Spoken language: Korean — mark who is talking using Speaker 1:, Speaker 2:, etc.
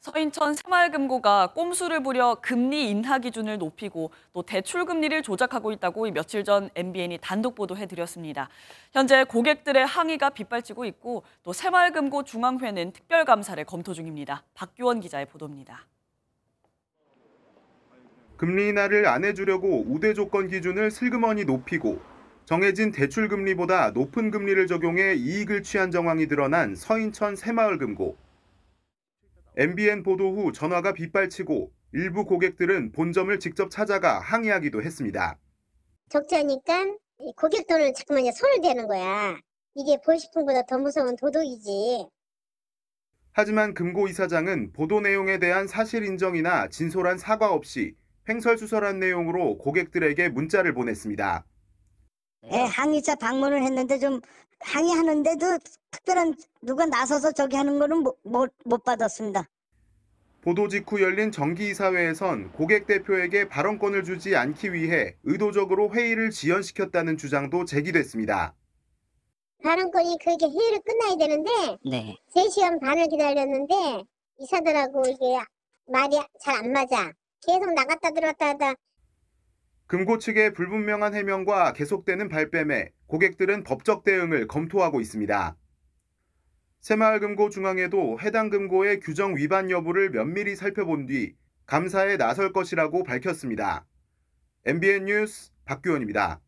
Speaker 1: 서인천 새마을금고가 꼼수를 부려 금리 인하 기준을 높이고 또 대출 금리를 조작하고 있다고 며칠 전 MBN이 단독 보도해드렸습니다. 현재 고객들의 항의가 빗발치고 있고 또 새마을금고 중앙회는 특별감사를 검토 중입니다. 박규원 기자의 보도입니다.
Speaker 2: 금리 인하를 안 해주려고 우대 조건 기준을 슬그머니 높이고 정해진 대출 금리보다 높은 금리를 적용해 이익을 취한 정황이 드러난 서인천 새마을금고. MBN 보도 후 전화가 빗발치고 일부 고객들은 본점을 직접 찾아가 항의하기도 했습니다.
Speaker 3: 적자니까 고객 돈을 자꾸만 이제 손을 대는 거야. 이게 보이스품보다 더 무서운 도둑이지.
Speaker 2: 하지만 금고 이사장은 보도 내용에 대한 사실 인정이나 진솔한 사과 없이 횡설수설한 내용으로 고객들에게 문자를 보냈습니다.
Speaker 4: 네. 예, 항의차 방문을 했는데 좀 항의하는데도 특별한 누가 나서서 저기 하는 거는 못, 못, 받았습니다.
Speaker 2: 보도 직후 열린 정기이사회에선 고객 대표에게 발언권을 주지 않기 위해 의도적으로 회의를 지연시켰다는 주장도 제기됐습니다.
Speaker 3: 발언권이 그게 회의를 끝나야 되는데 네. 3시간 반을 기다렸는데 이사들하고 이게 말이 잘 안 맞아. 계속 나갔다 들어왔다 하다
Speaker 2: 금고 측의 불분명한 해명과 계속되는 발뺌에 고객들은 법적 대응을 검토하고 있습니다. 새마을금고 중앙에도 해당 금고의 규정 위반 여부를 면밀히 살펴본 뒤 감사에 나설 것이라고 밝혔습니다. MBN 뉴스 박규원입니다.